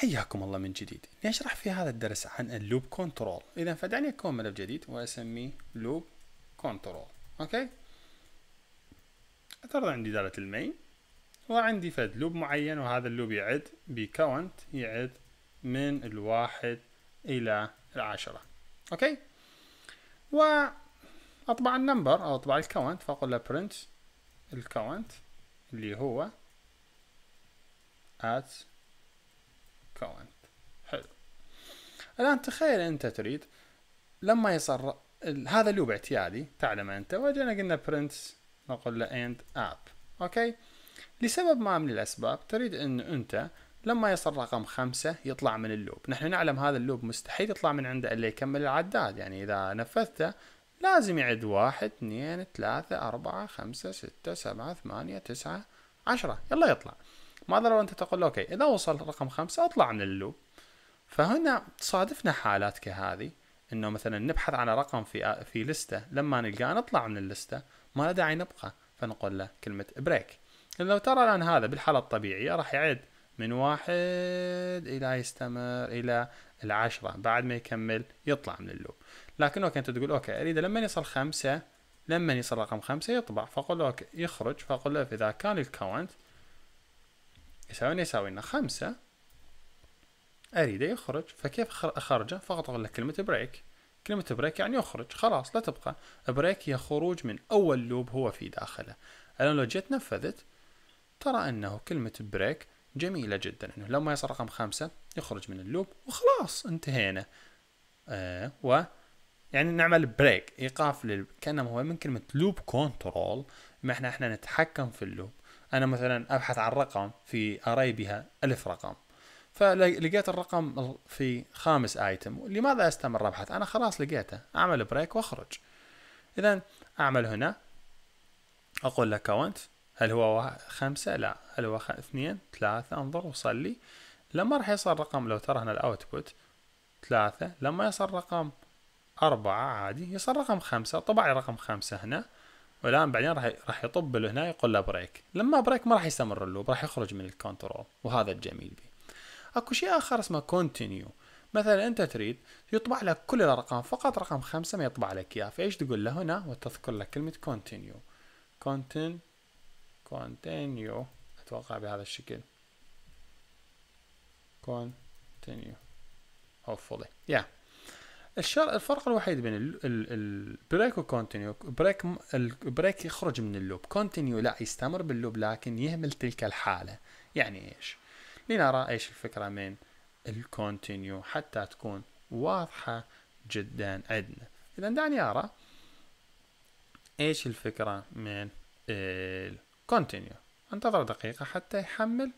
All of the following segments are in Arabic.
حياكم الله من جديد نشرح في هذا الدرس عن اللوب كنترول اذا فدعني اكون ملف جديد واسميه لوب كنترول اوكي افترض عندي دالة المين وعندي فد لوب معين وهذا اللوب يعد بكونت يعد من الواحد الى العشرة اوكي واطبع النمبر او اطبع الكونت فاقول له برنت الكونت اللي هو at كوانت حلو الان تخيل انت تريد لما يصير هذا اللوب اعتيادي تعلم انت وجينا قلنا برنت نقول له اند اب اوكي لسبب ما من الاسباب تريد ان انت لما يصل رقم خمسة يطلع من اللوب نحن نعلم هذا اللوب مستحيل يطلع من عنده إلا يكمل العداد يعني إذا نفذته لازم يعد واحد اثنين ثلاثة أربعة خمسة ستة سبعة ثمانية تسعة عشرة يلا يطلع ماذا لو انت تقول اوكي اذا وصل رقم خمسة اطلع من اللوب فهنا تصادفنا حالات كهذه انه مثلا نبحث عن رقم في في لسته لما نلقاه نطلع من اللسته ما له داعي نبقى فنقول له كلمه بريك لو ترى الان هذا بالحاله الطبيعيه راح يعد من واحد الى يستمر الى العشرة بعد ما يكمل يطلع من اللوب لكن اوكي انت تقول اوكي اريد لما يصل خمسة لما يصل رقم خمسة يطبع فقل له اوكي يخرج فقل له اذا كان الكاونت يساوي يساوي لنا خمسة أريد يخرج فكيف أخرجه فقط أقول له كلمة بريك كلمة بريك يعني يخرج خلاص لا تبقى بريك هي خروج من أول لوب هو في داخله الآن لو جيت نفذت ترى أنه كلمة بريك جميلة جدا أنه لما يصل رقم خمسة يخرج من اللوب وخلاص انتهينا آه و يعني نعمل بريك ايقاف لل... كانه هو من كلمه لوب كنترول ما احنا احنا نتحكم في اللوب انا مثلا ابحث عن رقم في اري بها ألف رقم فلقيت الرقم في خامس ايتم لماذا استمر ابحث انا خلاص لقيته اعمل بريك واخرج اذا اعمل هنا اقول له كونت هل هو خمسة لا هل هو اثنين ثلاثة انظر وصل لي لما راح يصل رقم لو ترى هنا الاوتبوت ثلاثة لما يصل رقم أربعة عادي يصل رقم خمسة طبع لي رقم خمسة هنا والان بعدين راح راح يطب له هنا يقول له بريك لما بريك ما راح يستمر اللوب راح يخرج من الكنترول وهذا الجميل به اكو شيء اخر اسمه كونتينيو مثلا انت تريد يطبع لك كل الارقام فقط رقم خمسة ما يطبع لك اياه فايش تقول له هنا وتذكر لك كلمة كونتينيو كونتين كونتينيو اتوقع بهذا الشكل كونتينيو hopefully yeah الشر الفرق الوحيد بين البريك وكونتينيو بريك البريك يخرج من اللوب كونتينيو لا يستمر باللوب لكن يهمل تلك الحالة يعني ايش لنرى ايش الفكرة من الكونتينيو حتى تكون واضحة جدا عندنا اذا دعني ارى ايش الفكرة من الكونتينيو انتظر دقيقة حتى يحمل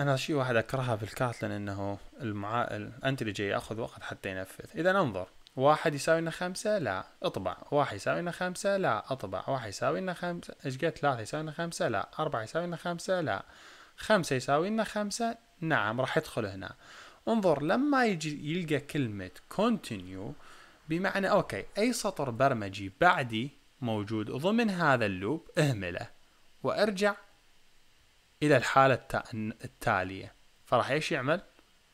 انا شيء واحد اكرهها في الكاتلن انه المعائل انت اللي جاي ياخذ وقت حتى ينفذ اذا ننظر واحد يساوي لنا خمسة لا اطبع واحد يساوي لنا خمسة لا اطبع واحد يساوي لنا خمسة ايش قلت ثلاثة يساوي لنا خمسة لا أربعة يساوي لنا خمسة لا خمسة يساوي لنا خمسة نعم راح يدخل هنا انظر لما يجي يلقى كلمة continue بمعنى اوكي اي سطر برمجي بعدي موجود ضمن هذا اللوب اهمله وارجع الى الحاله التاليه فراح ايش يعمل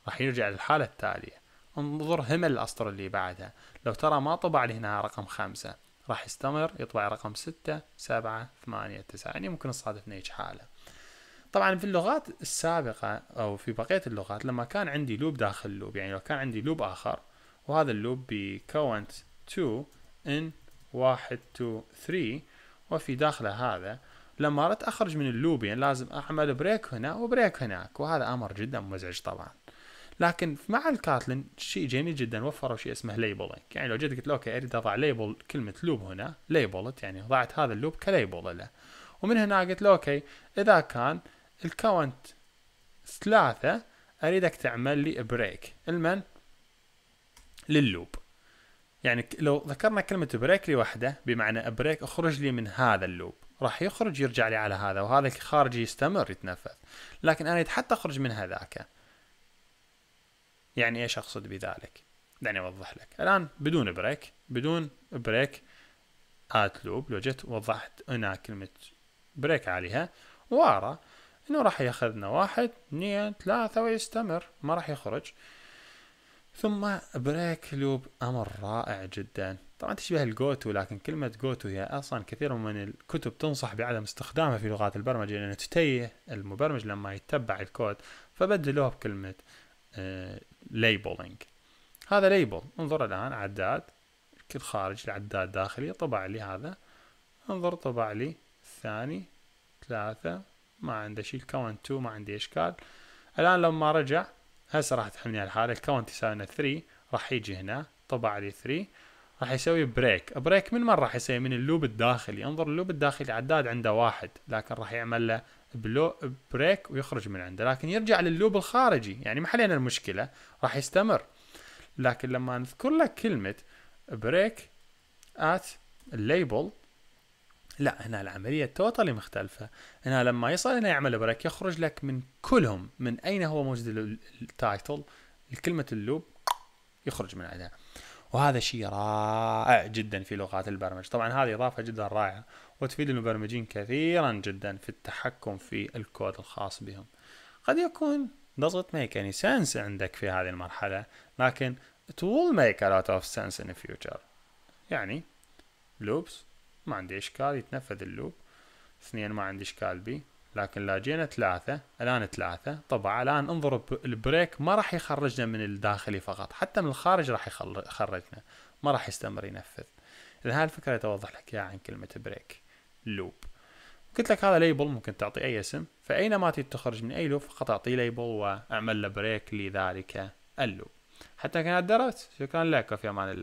راح يرجع للحاله التاليه انظر هم الاسطر اللي بعدها لو ترى ما طبع لي هنا رقم خمسة راح يستمر يطبع رقم ستة سبعة ثمانية تسعة يعني ممكن تصادفني نيج حالة طبعا في اللغات السابقة او في بقية اللغات لما كان عندي لوب داخل لوب يعني لو كان عندي لوب اخر وهذا اللوب بكونت 2 ان 1 2 3 وفي داخله هذا لما أردت أخرج من اللوب يعني لازم أعمل بريك هنا وبريك هناك وهذا أمر جدا مزعج طبعا لكن مع الكاتلن شيء جميل جدا وفروا شيء اسمه ليبلينج يعني لو جيت قلت له اوكي اريد اضع ليبل كلمه لوب هنا ليبلت يعني وضعت هذا اللوب كليبل له ومن هنا قلت له اوكي اذا كان الكاونت ثلاثة اريدك تعمل لي بريك المن للوب يعني لو ذكرنا كلمة بريك لوحده بمعنى بريك اخرج لي من هذا اللوب راح يخرج يرجع لي على هذا وهذا الخارجي يستمر يتنفذ لكن انا حتى اخرج من هذاك يعني ايش اقصد بذلك دعني اوضح لك الان بدون بريك بدون بريك ات لوب لو جيت وضحت هنا كلمه بريك عليها وارى انه راح ياخذنا واحد اثنين ثلاثة ويستمر ما راح يخرج ثم بريك لوب امر رائع جدا طبعا تشبه الجوتو لكن كلمة جوتو هي أصلا كثير من الكتب تنصح بعدم استخدامها في لغات البرمجة لأن تتيه المبرمج لما يتبع الكود فبدلوها بكلمة ليبلينج آه، هذا ليبل انظر الآن عداد كل خارج العداد داخلي طبع لي هذا انظر طبع لي الثاني ثلاثة ما عنده شيء الكاونت 2 ما عندي إشكال الآن لما رجع هسه راح تحملني الحالة الكاونت يساوي 3 راح يجي هنا طبع لي 3 راح يسوي بريك بريك من من راح يسوي من اللوب الداخلي انظر اللوب الداخلي عداد عنده واحد لكن راح يعمل له بلو بريك ويخرج من عنده لكن يرجع لللوب الخارجي يعني ما حلينا المشكلة راح يستمر لكن لما نذكر لك كلمة بريك ات الليبل لا هنا العملية توتالي مختلفة هنا لما يصل هنا يعمل بريك يخرج لك من كلهم من أين هو موجود التايتل الكلمة اللوب يخرج من عندها وهذا شيء رائع جدا في لغات البرمجه طبعا هذه اضافه جدا رائعه وتفيد المبرمجين كثيرا جدا في التحكم في الكود الخاص بهم قد يكون doesn't ميك اني سنس عندك في هذه المرحله لكن it will make a lot of sense in the future يعني لوبس ما عندي اشكال يتنفذ اللوب اثنين ما عندي اشكال بي لكن لا جينا ثلاثة الآن ثلاثة طبعا الآن انظر البريك ما راح يخرجنا من الداخلي فقط حتى من الخارج راح يخرجنا ما راح يستمر ينفذ إذا هاي الفكرة توضح لك إياها عن كلمة بريك لوب قلت لك هذا ليبل ممكن تعطي أي اسم فأينما تريد تخرج من أي لوب فقط أعطيه ليبل وأعمل له بريك لذلك اللوب حتى كانت درست شكرا لك وفي أمان الله